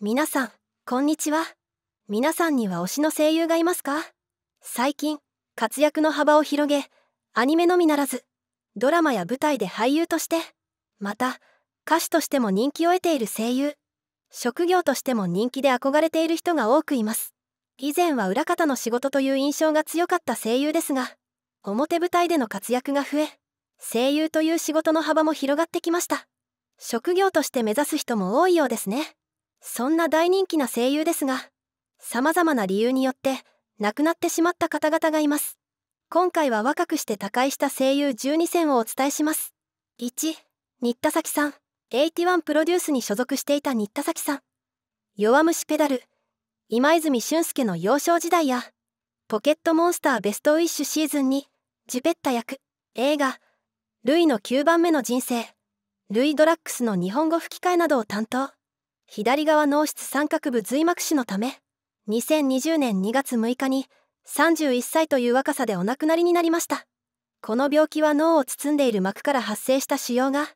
皆さんこんにちは皆さんには推しの声優がいますか最近活躍の幅を広げアニメのみならずドラマや舞台で俳優としてまた歌手としても人気を得ている声優職業としても人気で憧れている人が多くいます以前は裏方の仕事という印象が強かった声優ですが表舞台での活躍が増え声優という仕事の幅も広がってきました職業として目指す人も多いようですねそんな大人気な声優ですが様々な理由によって亡くなってしまった方々がいます今回は若くして他界した声優12選をお伝えします1新田崎さん81プロデュースに所属していた新田崎さん弱虫ペダル今泉俊介の幼少時代やポケットモンスターベストウィッシュシーズンにジュペッタ役映画「ルイの9番目の人生」ルイ・ドラッグスの日本語吹き替えなどを担当左側脳室三角部髄膜腫のため2020年2月6日に31歳という若さでお亡くなりになりましたこの病気は脳を包んでいる膜から発生した腫瘍が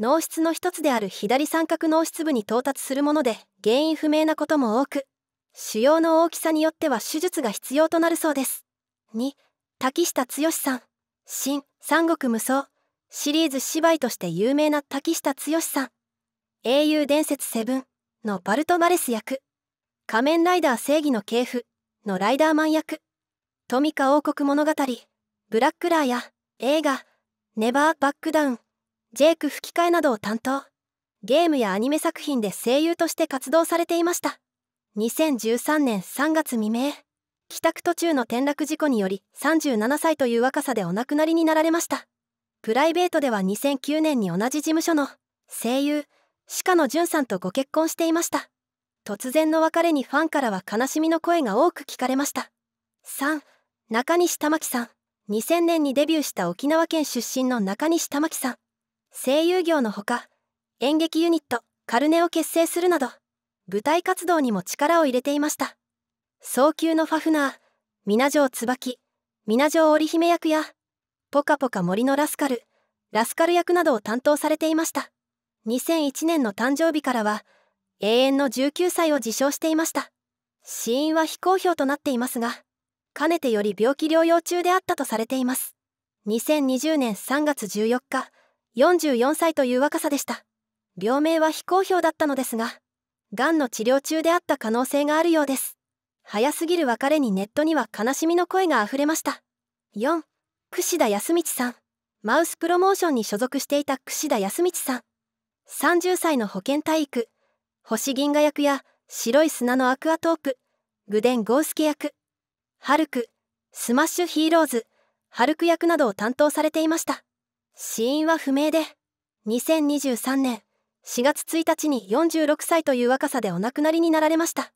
脳室の一つである左三角脳室部に到達するもので原因不明なことも多く腫瘍の大きさによっては手術が必要となるそうです2滝下剛さん新三国無双シリーズ芝居として有名な滝下剛さん英雄伝説セブンのパルトマレス役仮面ライダー正義の系譜のライダーマン役トミカ王国物語ブラックラーや映画ネバーバックダウンジェイク吹き替えなどを担当ゲームやアニメ作品で声優として活動されていました2013年3月未明帰宅途中の転落事故により37歳という若さでお亡くなりになられましたプライベートでは2009年に同じ事務所の声優鹿野淳さんとご結婚していました突然の別れにファンからは悲しみの声が多く聞かれました3中西玉木さん2000年にデビューした沖縄県出身の中西玉木さん声優業のほか演劇ユニットカルネを結成するなど舞台活動にも力を入れていました早急のファフナー皆城椿皆城織姫役やポカポカ森のラスカルラスカル役などを担当されていました2001年の誕生日からは永遠の19歳を自称していました死因は非公表となっていますがかねてより病気療養中であったとされています2020年3月14日44歳という若さでした病名は非公表だったのですががんの治療中であった可能性があるようです早すぎる別れにネットには悲しみの声があふれました4櫛田康道さんマウスプロモーションに所属していた櫛田康道さん30歳の保健体育星銀河役や白い砂のアクアトークグデン・ゴースケ役ハルクスマッシュ・ヒーローズハルク役などを担当されていました死因は不明で2023年4月1日に46歳という若さでお亡くなりになられました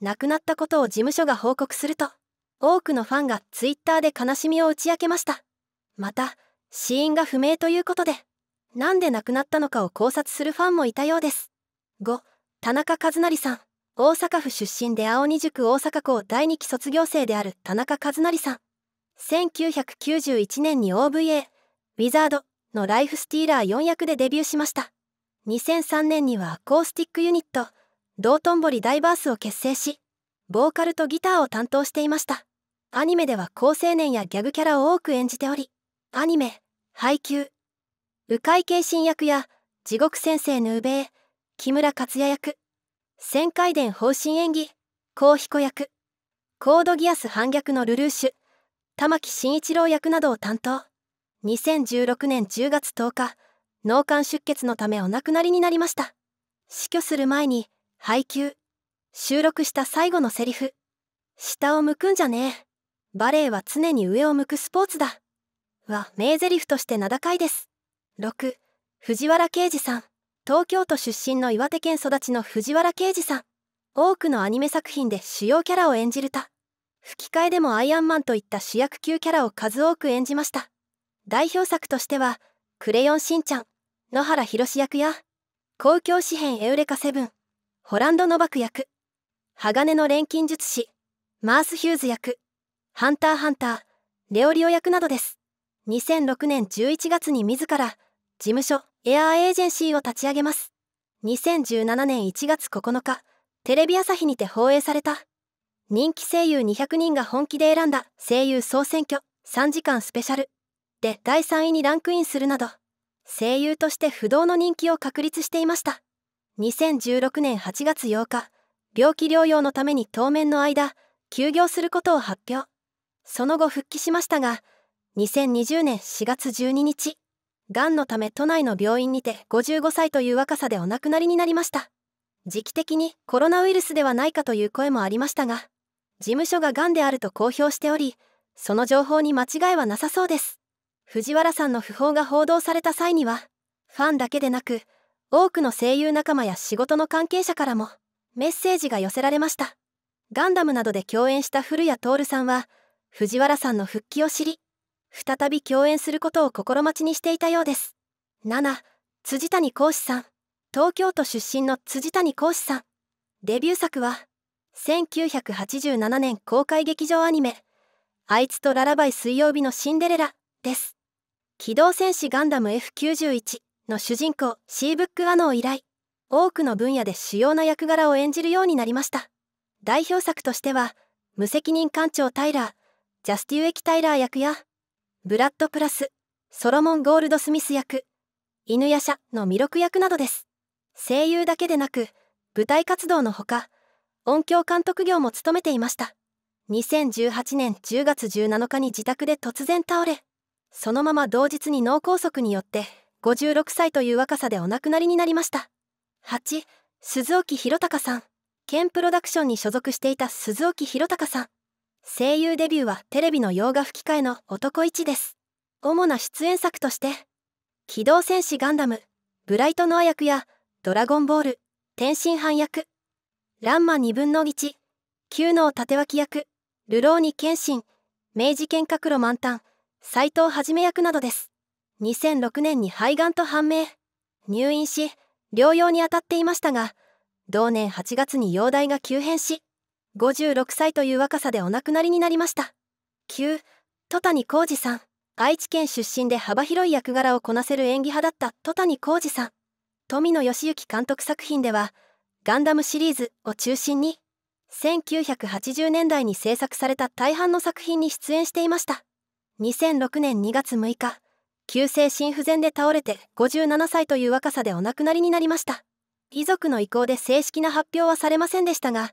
亡くなったことを事務所が報告すると多くのファンがツイッターで悲しみを打ち明けましたまた死因が不明ということでなんで亡くなったのかを考察するファンもいたようです5田中和成さん大阪府出身で青二塾大阪校第2期卒業生である田中和成さん1991年に OVA「ウィザード」のライフスティーラー4役でデビューしました2003年にはアコースティックユニット道頓堀ダイバースを結成しボーカルとギターを担当していましたアニメでは好青年やギャグキャラを多く演じておりアニメ「配給」鵜飼慶心役や地獄先生の宇部衛木村克也役千回伝方針演技幸彦役コードギアス反逆のルルーシュ玉木慎一郎役などを担当2016年10月10日脳幹出血のためお亡くなりになりました死去する前に配給収録した最後のセリフ下を向くんじゃねえバレエは常に上を向くスポーツだは名台詞として名高いです6藤原啓二さん東京都出身の岩手県育ちの藤原啓二さん多くのアニメ作品で主要キャラを演じるた吹き替えでもアイアンマンといった主役級キャラを数多く演じました代表作としては「クレヨンしんちゃん」野原宏役や「公共紙幣エウレカセブン」ホランド・ノバク役鋼の錬金術師マース・ヒューズ役ハンター×ハンターレオリオ役などです2006年11月に自ら事務所エアーエージェンシーを立ち上げます2017年1月9日テレビ朝日にて放映された人気声優200人が本気で選んだ声優総選挙3時間スペシャルで第3位にランクインするなど声優として不動の人気を確立していました2016年8月8日病気療養のために当面の間休業することを発表その後復帰しましたが2020年4月12日がんのため都内の病院にて55歳という若さでお亡くなりになりました時期的にコロナウイルスではないかという声もありましたが事務所ががんであると公表しておりその情報に間違いはなさそうです藤原さんの訃報が報道された際にはファンだけでなく多くの声優仲間や仕事の関係者からもメッセージが寄せられましたガンダムなどで共演した古谷徹さんは藤原さんの復帰を知り再び共演することを心待ちにしていたようです7辻谷講師さん東京都出身の辻谷講師さんデビュー作は1987年公開劇場アニメ「あいつとララバイ水曜日のシンデレラ」です「機動戦士ガンダム F91」の主人公シーブック・アノを依頼多くの分野で主要な役柄を演じるようになりました代表作としては「無責任艦長タイラー」ジャスティウエキ・タイラー役やブラッド・プラス、ソロモン・ゴールド・スミス役、犬や叉の弥勒役などです。声優だけでなく、舞台活動のほか、音響監督業も務めていました。2018年10月17日に自宅で突然倒れ、そのまま同日に脳梗塞によって、56歳という若さでお亡くなりになりました。8、鈴置宏隆さん。県プロダクションに所属していた鈴置宏隆さん。声優デビューはテレビの洋画吹き替えの男一です。主な出演作として、機動戦士ガンダム、ブライトノア役や、ドラゴンボール、天津飯役、ランマ2分の1、九能立脇役、ルローニ謙信、明治剣閣路満タン、斎藤一役などです。2006年に肺がんと判明、入院し、療養に当たっていましたが、同年8月に容体が急変し、56歳という若さでお亡くなりになりました。旧戸谷浩二さん。愛知県出身で幅広い役柄をこなせる演技派だった戸谷浩二さん。富野義行監督作品では、ガンダムシリーズを中心に、1980年代に制作された大半の作品に出演していました。2006年2月6日、急性心不全で倒れて57歳という若さでお亡くなりになりました。遺族の意向で正式な発表はされませんでしたが、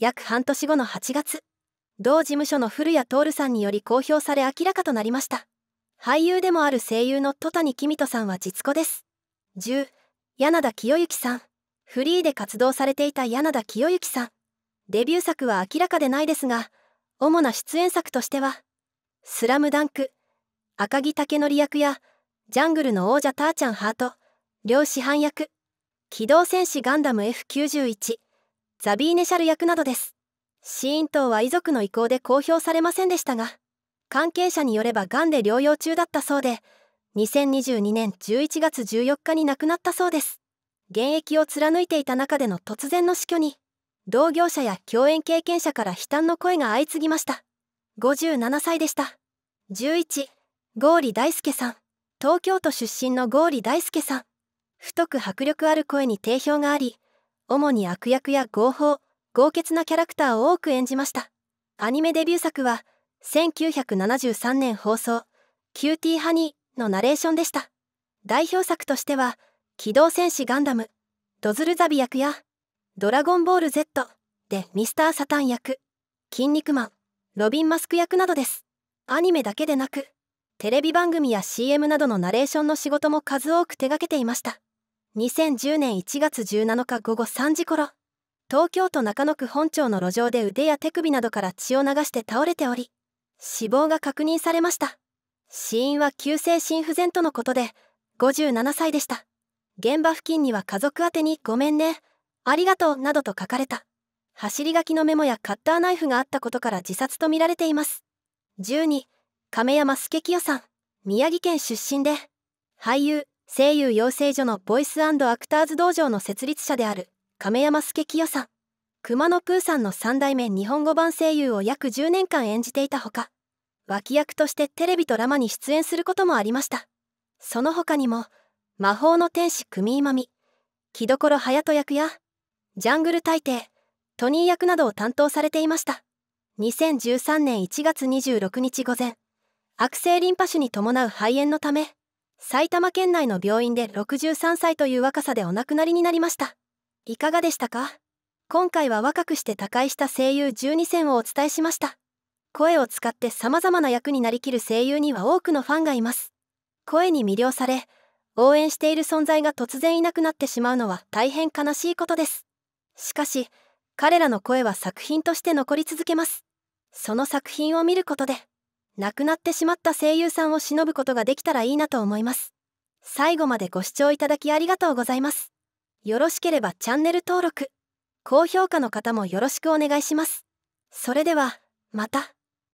約半年後の8月同事務所の古谷徹さんにより公表され明らかとなりました俳優でもある声優の戸谷公人さんは実子です10柳田清之さんフリーで活動されていた柳田清之さんデビュー作は明らかでないですが主な出演作としては「スラムダンク」赤木武則役や「ジャングルの王者たーちゃんハート」両師範役「機動戦士ガンダム F91」ザビーネ・シャル役などです死因等は遺族の意向で公表されませんでしたが関係者によればがんで療養中だったそうで2022年11月14日に亡くなったそうです現役を貫いていた中での突然の死去に同業者や共演経験者から悲嘆の声が相次ぎました57歳でした11郷里大輔さん東京都出身の郷里大輔さん太く迫力ある声に定評があり主に悪役や合法豪傑なキャラクターを多く演じましたアニメデビュー作は1973年放送「キューティーハニー」のナレーションでした代表作としては「機動戦士ガンダム」「ドズルザビ役」や「ドラゴンボール Z」でミスター・サタン役「筋肉マン」「ロビン・マスク役」などですアニメだけでなくテレビ番組や CM などのナレーションの仕事も数多く手がけていました2010年1月17日午後3時頃東京都中野区本町の路上で腕や手首などから血を流して倒れており死亡が確認されました死因は急性心不全とのことで57歳でした現場付近には家族宛に「ごめんねありがとう」などと書かれた走り書きのメモやカッターナイフがあったことから自殺とみられています12亀山助清さん宮城県出身で俳優声優養成所のボイスアクターズ道場の設立者である亀山助清さん熊野プーさんの3代目日本語版声優を約10年間演じていたほか脇役としてテレビとラマに出演することもありましたその他にも「魔法の天使組今見」「木所隼人役」や「ジャングル大帝」「トニー役」などを担当されていました2013年1月26日午前悪性リンパ腫に伴う肺炎のため埼玉県内の病院で63歳という若さでお亡くなりになりましたいかがでしたか今回は若くして他界した声優12選をお伝えしました声を使って様々な役になりきる声優には多くのファンがいます声に魅了され応援している存在が突然いなくなってしまうのは大変悲しいことですしかし彼らの声は作品として残り続けますその作品を見ることで亡くなってしまった声優さんを偲ぶことができたらいいなと思います最後までご視聴いただきありがとうございますよろしければチャンネル登録高評価の方もよろしくお願いしますそれではまた